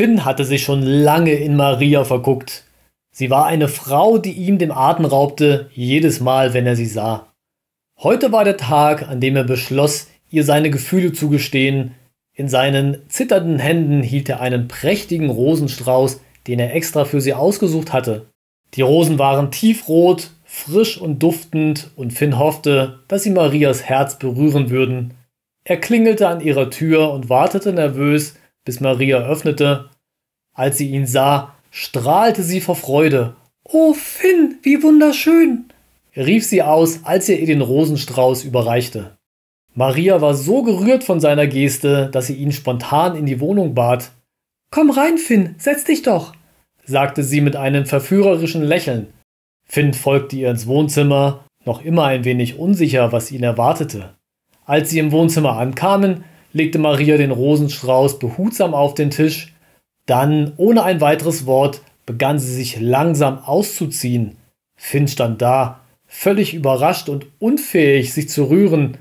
Finn hatte sich schon lange in Maria verguckt. Sie war eine Frau, die ihm den Atem raubte, jedes Mal, wenn er sie sah. Heute war der Tag, an dem er beschloss, ihr seine Gefühle zu gestehen. In seinen zitternden Händen hielt er einen prächtigen Rosenstrauß, den er extra für sie ausgesucht hatte. Die Rosen waren tiefrot, frisch und duftend, und Finn hoffte, dass sie Marias Herz berühren würden. Er klingelte an ihrer Tür und wartete nervös, bis Maria öffnete. Als sie ihn sah, strahlte sie vor Freude. Oh, Finn, wie wunderschön! rief sie aus, als er ihr den Rosenstrauß überreichte. Maria war so gerührt von seiner Geste, dass sie ihn spontan in die Wohnung bat. Komm rein, Finn, setz dich doch, sagte sie mit einem verführerischen Lächeln. Finn folgte ihr ins Wohnzimmer, noch immer ein wenig unsicher, was ihn erwartete. Als sie im Wohnzimmer ankamen, legte Maria den Rosenstrauß behutsam auf den Tisch, dann, ohne ein weiteres Wort, begann sie sich langsam auszuziehen. Finn stand da, völlig überrascht und unfähig, sich zu rühren.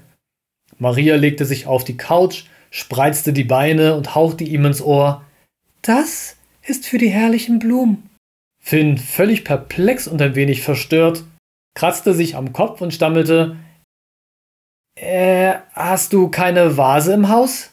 Maria legte sich auf die Couch, spreizte die Beine und hauchte ihm ins Ohr. Das ist für die herrlichen Blumen. Finn, völlig perplex und ein wenig verstört, kratzte sich am Kopf und stammelte Äh, hast du keine Vase im Haus?